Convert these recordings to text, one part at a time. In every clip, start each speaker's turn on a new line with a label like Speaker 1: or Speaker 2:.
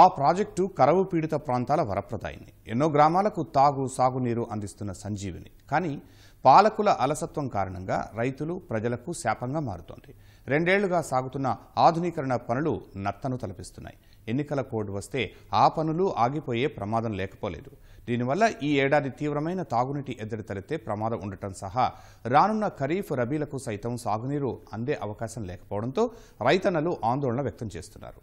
Speaker 1: ఆ ప్రాజెక్టు కరవు పీడిత ప్రాంతాల వరప్రదాయిని ఎన్నో గ్రామాలకు తాగు సాగునీరు అందిస్తున్న సంజీవిని కానీ పాలకుల అలసత్వం కారణంగా రైతులు ప్రజలకు శాపంగా మారుతోంది రెండేళ్లుగా సాగుతున్న ఆధునీకరణ పనులు నత్తను తలపిస్తున్నాయి ఎన్నికల కోడ్ వస్తే ఆ పనులు ఆగిపోయే ప్రమాదం లేకపోలేదు దీనివల్ల ఈ ఏడాది తీవ్రమైన తాగునీటి ఎద్దడి తలెత్తే ప్రమాదం ఉండటం సహా రానున్న ఖరీఫ్ రబీలకు సైతం సాగునీరు అందే అవకాశం లేకపోవడంతో రైతన్నలు ఆందోళన వ్యక్తం చేస్తున్నారు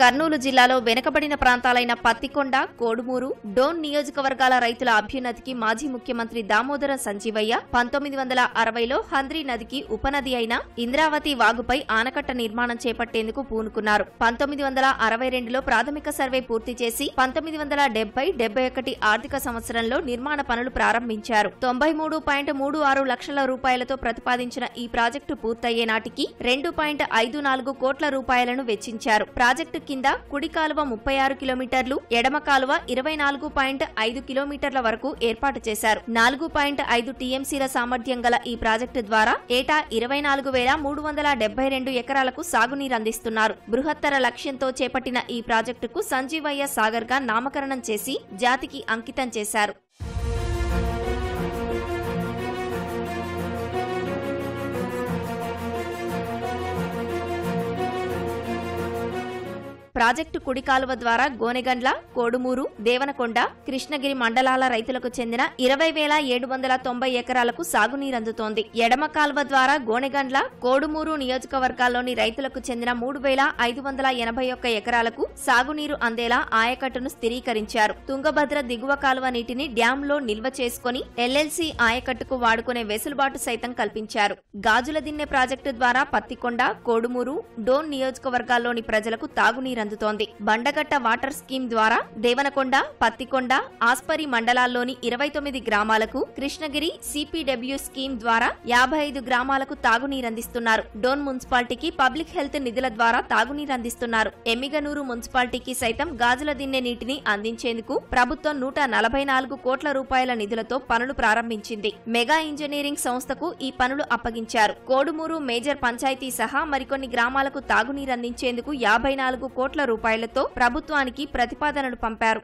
Speaker 2: కర్నూలు జిల్లాలో వెనుకబడిన ప్రాంతాలైన పత్తికొండ కోడుమూరు డోన్ నియోజకవర్గాల రైతుల అభ్యున్నతికి మాజీ ముఖ్యమంత్రి దామోదర సంజీవయ్య పంతొమ్మిది వందల అరవైలో హంద్రీ నదికి ఉపనది అయిన ఇంద్రావతి వాగుపై ఆనకట్ట నిర్మాణం చేపట్టేందుకు పూనుకున్నారు పంతొమ్మిది వందల అరవై రెండులో ప్రాథమిక సర్వే పూర్తి చేసి పంతొమ్మిది వందల డెబ్బై డెబ్బై ఒకటి ఆర్థిక సంవత్సరంలో నిర్మాణ పనులు ప్రారంభించారు తొంభై మూడు పాయింట్ మూడు ఆరు లక్షల రూపాయలతో ప్రతిపాదించిన ఈ ప్రాజెక్టు పూర్తయ్యే నాటికి రెండు పాయింట్ ఐదు నాలుగు కోట్ల రూపాయలను వెచ్చించారు ప్రాజెక్టు కింద కుడి కాలువ ముప్పై ఆరు కిలోమీటర్లు ఎడమ కాలువ ఇరవై నాలుగు పాయింట్ ఐదు కిలోమీటర్ల వరకు ఏర్పాటు చేశారు నాలుగు పాయింట్ ఐదు టీఎంసీల సామర్థ్యం గల ఈ ప్రాజెక్టు ద్వారా ఏటా ఇరవై నాలుగు వేల మూడు వందల డెబ్బై రెండు ఎకరాలకు సాగునీరు అందిస్తున్నారు బృహత్తర లక్ష్యంతో చేపట్టిన ఈ ప్రాజెక్టుకు సంజీవయ్య సాగర్ గా నామకరణం చేసి జాతికి అంకితం చేశారు ప్రాజెక్టు కుడి కాలువ ద్వారా గోనెగండ్ల కోడుమూరు దేవనకొండ కృష్ణగిరి మండలాల రైతులకు చెందిన ఇరవై వేల ఏడు వందల తొంభై ఎకరాలకు సాగునీరందుతోంది ఎడమ కాలువ ద్వారా గోనెగండ్ల కోడుమూరు నియోజకవర్గాల్లోని రైతులకు చెందిన మూడు వేల ఐదు వందల ఎనభై ఒక్క ఎకరాలకు సాగునీరు అందేలా ఆయకట్టును స్థిరీకరించారు తుంగభద్ర దిగువ కాలువ నీటిని డ్యాంలో నిల్వ చేసుకుని ఎల్ఎల్సీ ఆయకట్టుకు వాడుకునే వెసులుబాటు సైతం కల్పించారు గాజుల దిన్నె ప్రాజెక్టు ద్వారా పత్తికొండ కోడుమూరు డోన్ నియోజకవర్గాల్లోని ప్రజలకు తాగునీరు అందుతోంది బండగట్ట వాటర్ స్కీమ్ ద్వారా దేవనకొండ పత్తికొండ ఆస్పరి మండలాల్లోని ఇరవై తొమ్మిది గ్రామాలకు కృష్ణగిరి సిపిడబ్ల్యూ స్కీమ్ ద్వారా యాభై ఐదు గ్రామాలకు తాగునీరందిస్తున్నారు డోన్ మున్సిపాలిటీకి పబ్లిక్ హెల్త్ నిధుల ద్వారా తాగునీరు అందిస్తున్నారు ఎమ్మిగనూరు మున్సిపాలిటీకి సైతం గాజుల దిన్నె నీటిని అందించేందుకు ప్రభుత్వం నూట నలభై నాలుగు కోట్ల రూపాయల నిధులతో పనులు ప్రారంభించింది మెగా ఇంజనీరింగ్ సంస్థకు ఈ పనులు అప్పగించారు కోడుమూరు మేజర్ పంచాయతీ సహా మరికొన్ని గ్రామాలకు తాగునీరందించేందుకు యాభై నాలుగు కోట్ల కోట్ల రూపాయలతో ప్రభుత్వానికి ప్రతిపాదనలు పంపారు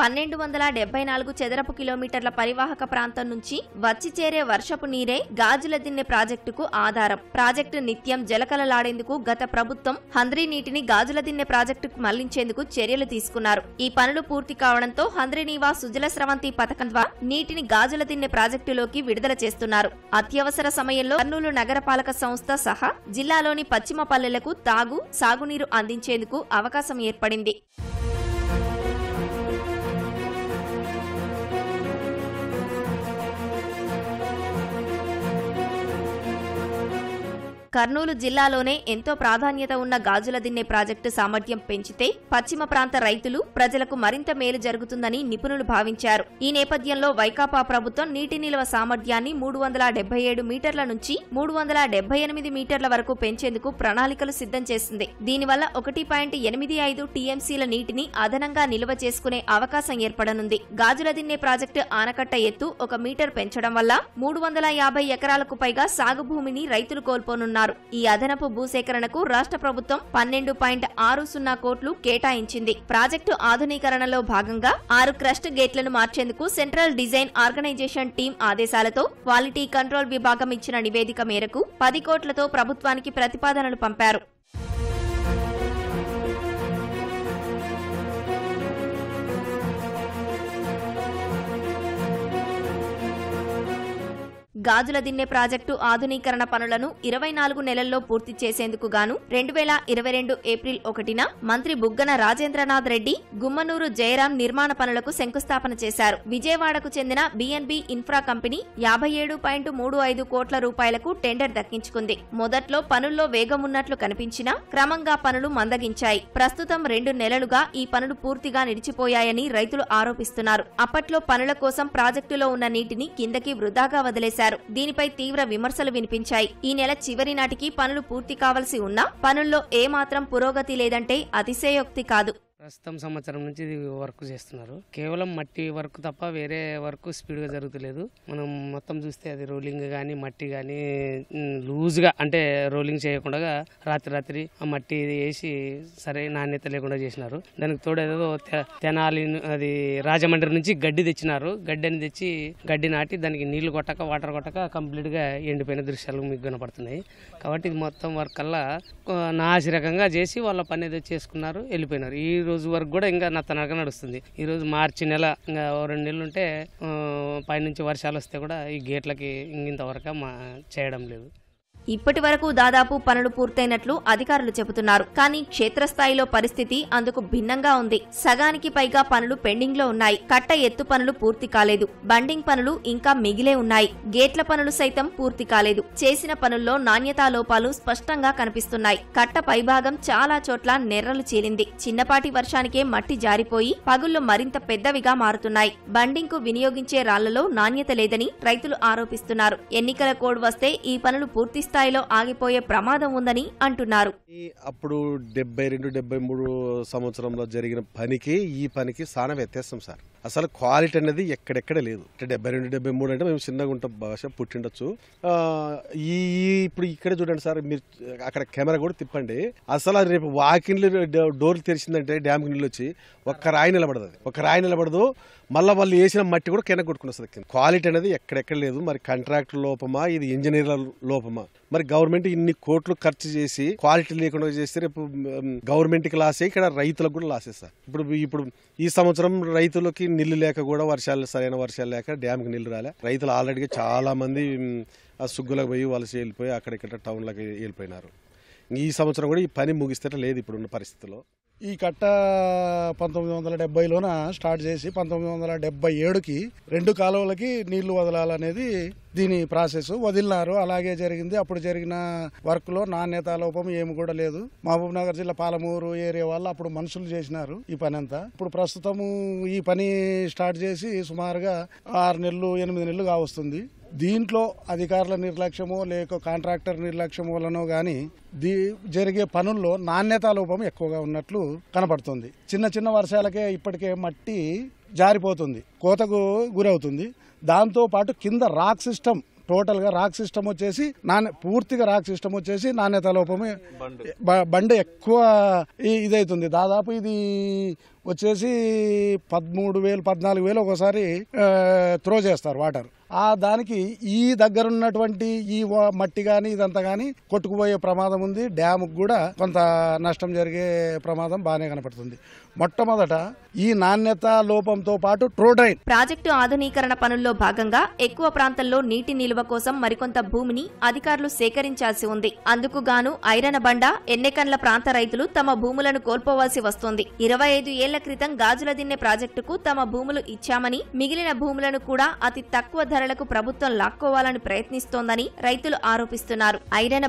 Speaker 2: పన్నెండు వందల డెబ్బై నాలుగు చదరపు కిలోమీటర్ల పరివాహక ప్రాంతం నుంచి వచ్చి చేరే వర్షపు నీరే గాజుల దిన్నె ప్రాజెక్టుకు ఆధారం ప్రాజెక్టు నిత్యం జలకలలాడేందుకు గత ప్రభుత్వం హంద్రీ నీటిని గాజుల దిన్నె ప్రాజెక్టుకు మళ్లించేందుకు చర్యలు తీసుకున్నారు ఈ పనులు పూర్తి కావడంతో నీవా సుజల స్రవంతి పథకం ద్వారా నీటిని గాజుల దిన్నె ప్రాజెక్టులోకి విడుదల చేస్తున్నారు అత్యవసర సమయంలో కర్నూలు నగరపాలక సంస్థ సహా జిల్లాలోని పశ్చిమ పల్లెలకు తాగు సాగునీరు అందించేందుకు అవకాశం ఏర్పడింది కర్నూలు జిల్లాలోనే ఎంతో ప్రాధాన్యత ఉన్న గాజుల దిన్నే ప్రాజెక్టు సామర్థ్యం పెంచితే పశ్చిమ ప్రాంత రైతులు ప్రజలకు మరింత మేలు జరుగుతుందని నిపుణులు భావించారు ఈ నేపథ్యంలో వైకాపా ప్రభుత్వం నీటి నిల్వ సామర్థ్యాన్ని మూడు వందల ఏడు మీటర్ల నుంచి మూడు వందల ఎనిమిది మీటర్ల వరకు పెంచేందుకు ప్రణాళికలు సిద్ధం చేసింది దీనివల్ల ఒకటి పాయింట్ ఎనిమిది ఐదు టీఎంసీల నీటిని అదనంగా నిల్వ చేసుకునే అవకాశం ఏర్పడనుంది గాజుల దిన్నే ప్రాజెక్టు ఆనకట్ట ఎత్తు ఒక మీటర్ పెంచడం వల్ల మూడు వందల యాభై ఎకరాలకు పైగా సాగు భూమిని రైతులు కోల్పోనున్నారు పేర్కొన్నారు ఈ అదనపు భూసేకరణకు రాష్ట్ర ప్రభుత్వం పన్నెండు పాయింట్ ఆరు సున్నా కోట్లు కేటాయించింది ప్రాజెక్టు ఆధునీకరణలో భాగంగా ఆరు క్రస్ట్ గేట్లను మార్చేందుకు సెంట్రల్ డిజైన్ ఆర్గనైజేషన్ టీం ఆదేశాలతో క్వాలిటీ కంట్రోల్ విభాగం ఇచ్చిన నివేదిక మేరకు పది కోట్లతో ప్రభుత్వానికి ప్రతిపాదనలు పంపారు గాజుల దిన్నే ప్రాజెక్టు ఆధునీకరణ పనులను ఇరవై నాలుగు నెలల్లో పూర్తి చేసేందుకు గాను రెండు వేల ఇరవై రెండు ఏప్రిల్ ఒకటిన మంత్రి బుగ్గన రాజేంద్రనాథ్ రెడ్డి గుమ్మనూరు జయరాం నిర్మాణ పనులకు శంకుస్థాపన చేశారు విజయవాడకు చెందిన బీఎన్బీ ఇన్ఫ్రా కంపెనీ యాభై ఏడు పాయింట్ మూడు ఐదు కోట్ల రూపాయలకు టెండర్ దక్కించుకుంది మొదట్లో పనుల్లో వేగం ఉన్నట్లు కనిపించినా క్రమంగా పనులు మందగించాయి ప్రస్తుతం రెండు నెలలుగా ఈ పనులు పూర్తిగా నిలిచిపోయాయని రైతులు ఆరోపిస్తున్నారు అప్పట్లో పనుల కోసం ప్రాజెక్టులో ఉన్న నీటిని కిందకి వృధాగా వదిలేశారు చేశారు దీనిపై తీవ్ర విమర్శలు వినిపించాయి ఈ నెల చివరి నాటికి పనులు పూర్తి కావలసి ఉన్నా పనుల్లో ఏమాత్రం పురోగతి లేదంటే అతిశయోక్తి కాదు
Speaker 3: ప్రస్తుతం సంవత్సరం నుంచి ఇది వర్క్ చేస్తున్నారు కేవలం మట్టి వర్క్ తప్ప వేరే వర్క్ స్పీడ్గా జరుగుతలేదు మనం మొత్తం చూస్తే అది రోలింగ్ కానీ మట్టి కానీ లూజ్గా అంటే రోలింగ్ చేయకుండా రాత్రి రాత్రి ఆ మట్టి వేసి సరే నాణ్యత లేకుండా చేసినారు దానికి తోడు ఏదో తెనాలి అది రాజమండ్రి నుంచి గడ్డి తెచ్చినారు గడ్డిని తెచ్చి గడ్డి నాటి దానికి నీళ్లు కొట్టక వాటర్ కొట్టక కంప్లీట్గా ఎండిపోయిన దృశ్యాలు మీకు కనపడుతున్నాయి కాబట్టి ఇది మొత్తం వర్క్ అలా నాశరకంగా చేసి వాళ్ళ పని ఏదో చేసుకున్నారు వెళ్ళిపోయినారు ఈ రోజు వరకు కూడా ఇంకా నా తనక నడుస్తుంది ఈరోజు మార్చి నెల ఇంకా రెండు నెలలు ఉంటే పైనుంచి వర్షాలు వస్తే కూడా ఈ గేట్లకి ఇంకింతవరకు మా చేయడం లేదు
Speaker 2: ఇప్పటి వరకు దాదాపు పనులు పూర్తయినట్లు అధికారులు చెబుతున్నారు కానీ క్షేత్రస్థాయిలో పరిస్థితి అందుకు భిన్నంగా ఉంది సగానికి పైగా పనులు పెండింగ్ లో ఉన్నాయి కట్ట ఎత్తు పనులు పూర్తి కాలేదు బండింగ్ పనులు ఇంకా మిగిలే ఉన్నాయి గేట్ల పనులు సైతం పూర్తి కాలేదు చేసిన పనుల్లో నాణ్యతా లోపాలు స్పష్టంగా కనిపిస్తున్నాయి కట్ట పైభాగం చాలా చోట్ల నెర్రలు చీలింది చిన్నపాటి వర్షానికే మట్టి జారిపోయి పగుళ్లు మరింత పెద్దవిగా మారుతున్నాయి బండింగ్ కు వినియోగించే రాళ్లలో నాణ్యత లేదని రైతులు ఆరోపిస్తున్నారు ఎన్నికల కోడ్ వస్తే ఈ పనులు పూర్తిస్తాయి స్థాయిలో ఆగిపోయే ప్రమాదం ఉందని అంటున్నారు
Speaker 1: అప్పుడు డెబ్బై రెండు డెబ్బై మూడు సంవత్సరంలో జరిగిన పనికి ఈ పనికి సాన వ్యత్యాసం సార్ అసలు క్వాలిటీ అనేది ఎక్కడెక్కడ లేదు అంటే డెబ్బై రెండు డెబ్బై మూడు అంటే మేము చిన్నగా ఉంటాం భాష పుట్టిండొచ్చు ఈ ఇప్పుడు ఇక్కడ చూడండి సార్ మీరు అక్కడ కెమెరా కూడా తిప్పండి అసలు రేపు వాకిన్లు డోర్లు తెరిచిందంటే డ్యామ్ నీళ్ళు వచ్చి ఒక్క రాయి నిలబడదు ఒక రాయి నిలబడదు మళ్ళీ వాళ్ళు వేసిన మట్టి కూడా కింద కొట్టుకుని వస్తుంది క్వాలిటీ అనేది ఎక్కడెక్కడ లేదు మరి కాంట్రాక్ట్ లోపమా ఇది ఇంజనీర్ల లోపమా మరి గవర్నమెంట్ ఇన్ని కోట్లు ఖర్చు చేసి క్వాలిటీ లేకుండా చేస్తే రేపు గవర్నమెంట్కి లాసే ఇక్కడ రైతులకు కూడా లాసే సార్ ఇప్పుడు ఇప్పుడు ఈ సంవత్సరం రైతులకి నీళ్లు లేక కూడా వర్షాలు సరైన వర్షాలు లేక డ్యామ్కి నీళ్లు రాలే రైతులు ఆల్రెడీగా చాలా మంది ఆ సుగ్గులకు పోయి వలస వెళ్ళిపోయి అక్కడ ఇక్కడ టౌన్లకు వెళ్ళిపోయినారు ఈ సంవత్సరం కూడా ఈ పని ముగిస్తే లేదు ఇప్పుడున్న పరిస్థితుల్లో ఈ కట్ట పంతొమ్మిది వందల డెబ్బైలోన స్టార్ట్ చేసి పంతొమ్మిది వందల డెబ్బై ఏడుకి రెండు కాలువలకి నీళ్లు వదలాలనేది దీని ప్రాసెస్ వదిలినారు అలాగే జరిగింది అప్పుడు జరిగిన వర్క్ లో నాణ్యత లోపం ఏమి కూడా లేదు మహబూబ్ నగర్ జిల్లా పాలమూరు ఏరియా వాళ్ళు అప్పుడు మనుషులు చేసినారు ఈ పని అంతా ఇప్పుడు ప్రస్తుతము ఈ పని స్టార్ట్ చేసి సుమారుగా ఆరు నెలలు ఎనిమిది నెలలుగా వస్తుంది దీంట్లో అధికారుల నిర్లక్ష్యమో లేక కాంట్రాక్టర్ నిర్లక్ష్యం వలనో కానీ దీ జరిగే పనుల్లో నాణ్యతా లోపం ఎక్కువగా ఉన్నట్లు కనపడుతుంది చిన్న చిన్న వర్షాలకే ఇప్పటికే మట్టి జారిపోతుంది కోతకు గురవుతుంది దాంతోపాటు కింద రాక్ సిస్టమ్ టోటల్గా రాక్ సిస్టమ్ వచ్చేసి నాణ్య పూర్తిగా రాక్ సిస్టమ్ వచ్చేసి నాణ్యత లోపమే బండ ఎక్కువ ఇదైతుంది దాదాపు ఇది వచ్చేసి పదమూడు వేలు పద్నాలుగు వేలు ఒకసారి త్రో చేస్తారు వాటర్ ఆ దానికి ఈ దగ్గర ఉన్నటువంటి ఈ మట్టి కానీ ఇదంతా కానీ కొట్టుకుపోయే ప్రమాదం ఉంది డ్యాముకు కూడా కొంత నష్టం జరిగే ప్రమాదం బాగానే కనపడుతుంది మొట్టమొదట ఈ నాణ్యత లోపంతో పాటు ట్రోడ్రైన్
Speaker 2: ప్రాజెక్టు ఆధునీకరణ పనుల్లో భాగంగా ఎక్కువ ప్రాంతంలో నీటి నిల్వ కోసం మరికొంత భూమిని అధికారులు సేకరించాల్సి ఉంది అందుకు గాను బండ ఎన్నెకన్ల ప్రాంత రైతులు తమ భూములను కోల్పోవాల్సి వస్తోంది ఇరవై ఐదు ఏళ్ల ఏళ్ల క్రితం గాజుల దిన్నె ప్రాజెక్టుకు తమ భూములు ఇచ్చామని మిగిలిన భూములను కూడా అతి తక్కువ ధరలకు ప్రభుత్వం లాక్కోవాలని ప్రయత్నిస్తోందని రైతులు ఆరోపిస్తున్నారు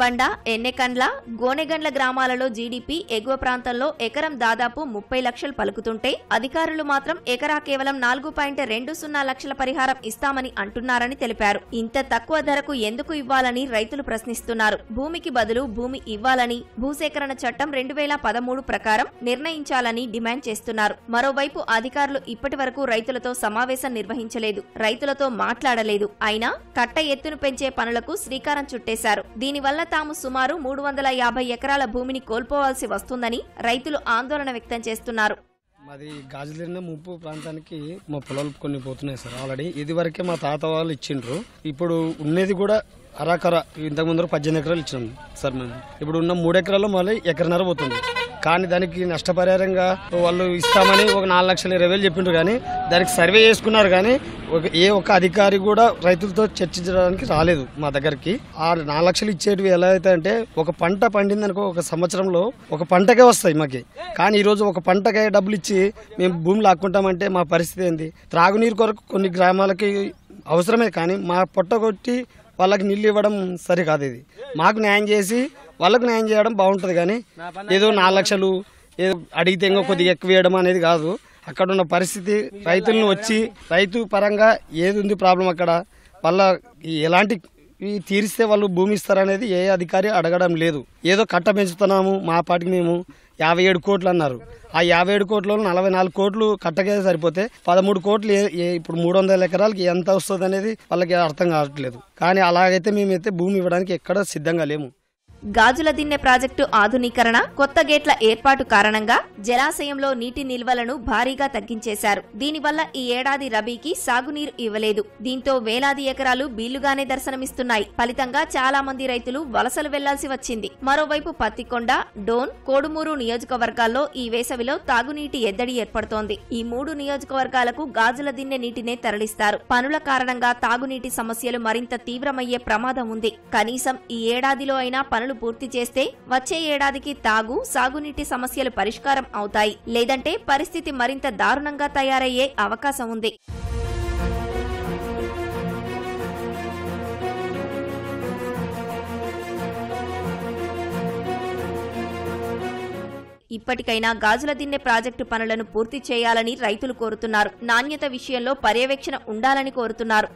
Speaker 2: బండ ఎన్నెకండ్ల గోనెగండ్ల గ్రామాలలో జీడీపీ ఎగువ ప్రాంతంలో ఎకరం దాదాపు ముప్పై లక్షలు పలుకుతుంటే అధికారులు మాత్రం ఎకరా కేవలం నాలుగు పాయింట్ రెండు సున్నా లక్షల పరిహారం ఇస్తామని అంటున్నారని తెలిపారు ఇంత తక్కువ ధరకు ఎందుకు ఇవ్వాలని రైతులు ప్రశ్నిస్తున్నారు భూమికి బదులు భూమి ఇవ్వాలని భూసేకరణ చట్టం రెండు వేల పదమూడు ప్రకారం నిర్ణయించాలని డిమాండ్ చేస్తున్నారు చేస్తున్నారు మరోవైపు అధికారులు ఇప్పటి వరకు రైతులతో సమావేశం నిర్వహించలేదు రైతులతో మాట్లాడలేదు అయినా కట్ట ఎత్తును పెంచే పనులకు శ్రీకారం చుట్టేశారు దీనివల్ల తాము సుమారు మూడు వందల యాభై ఎకరాల భూమిని కోల్పోవాల్సి వస్తుందని రైతులు ఆందోళన వ్యక్తం చేస్తున్నారు
Speaker 3: మాది గాజులిన్న ముప్పు ప్రాంతానికి మా పొలాలు కొన్ని పోతున్నాయి సార్ ఆల్రెడీ ఇది వరకే మా తాత వాళ్ళు ఇచ్చిండ్రు ఇప్పుడు ఉన్నది కూడా అరాకర ఇంతకు ముందు పద్దెనిమిది ఎకరాలు ఇచ్చినాం సార్ మేము ఇప్పుడు ఉన్న మూడు ఎకరాలు మళ్ళీ ఎకరన్నర పోతుంది కానీ దానికి నష్టపరిహారంగా వాళ్ళు ఇస్తామని ఒక నాలుగు లక్షల ఇరవై వేలు చెప్పిండ్రు కానీ దానికి సర్వే చేసుకున్నారు కానీ ఏ ఒక్క అధికారి కూడా రైతులతో చర్చించడానికి రాలేదు మా దగ్గరికి ఆ నాలుగు లక్షలు ఇచ్చేటివి ఎలా అయితే అంటే ఒక పంట పండిందనుకో ఒక సంవత్సరంలో ఒక పంటకే వస్తాయి మాకి కానీ ఈరోజు ఒక పంటకే డబ్బులు ఇచ్చి మేము భూమి లాక్కుంటామంటే మా పరిస్థితి ఏంది త్రాగునీరు కొరకు కొన్ని గ్రామాలకి అవసరమే కానీ మా పొట్ట కొట్టి వాళ్ళకి నీళ్ళు ఇవ్వడం సరికాదు ఇది మాకు న్యాయం చేసి వాళ్ళకు న్యాయం చేయడం బాగుంటుంది కానీ ఏదో నాలుగు లక్షలు ఏదో అడిగితే ఇంకో కొద్దిగా ఎక్కువ వేయడం అనేది కాదు అక్కడ ఉన్న పరిస్థితి రైతులను వచ్చి రైతు పరంగా ఏది ఉంది ప్రాబ్లం అక్కడ వాళ్ళ ఎలాంటి తీరిస్తే వాళ్ళు భూమి ఇస్తారనేది ఏ అధికారి అడగడం లేదు ఏదో కట్ట పెంచుతున్నాము మా పాటికి మేము యాభై ఏడు కోట్లు అన్నారు ఆ యాభై ఏడు కోట్లలో నలభై నాలుగు కోట్లు కట్టకే సరిపోతే పదమూడు కోట్లు ఇప్పుడు మూడు వందల ఎకరాలకి ఎంత వస్తుంది అనేది వాళ్ళకి అర్థం కావట్లేదు కానీ అలాగైతే మేమైతే భూమి ఇవ్వడానికి ఎక్కడ సిద్ధంగా లేము
Speaker 2: గాజుల దిన్నె ప్రాజెక్టు ఆధునీకరణ కొత్త గేట్ల ఏర్పాటు కారణంగా జలాశయంలో నీటి నిల్వలను భారీగా తగ్గించేశారు దీనివల్ల ఈ ఏడాది రబీకి సాగునీరు ఇవ్వలేదు దీంతో వేలాది ఎకరాలు బీళ్లుగానే దర్శనమిస్తున్నాయి ఫలితంగా చాలా మంది రైతులు వలసలు వెళ్లాల్సి వచ్చింది మరోవైపు పత్తికొండ డోన్ కోడుమూరు నియోజకవర్గాల్లో ఈ వేసవిలో తాగునీటి ఎద్దడి ఏర్పడుతోంది ఈ మూడు నియోజకవర్గాలకు గాజుల దిన్నె నీటినే తరలిస్తారు పనుల కారణంగా తాగునీటి సమస్యలు మరింత తీవ్రమయ్యే ప్రమాదం ఉంది కనీసం ఈ ఏడాదిలో అయినా పనులు పనులు పూర్తి చేస్తే వచ్చే ఏడాదికి తాగు సాగునీటి సమస్యలు పరిష్కారం అవుతాయి లేదంటే పరిస్థితి మరింత దారుణంగా తయారయ్యే అవకాశం ఉంది ఇప్పటికైనా గాజుల దిన్నె ప్రాజెక్టు పనులను పూర్తి చేయాలని రైతులు కోరుతున్నారు నాణ్యత విషయంలో పర్యవేక్షణ ఉండాలని కోరుతున్నారు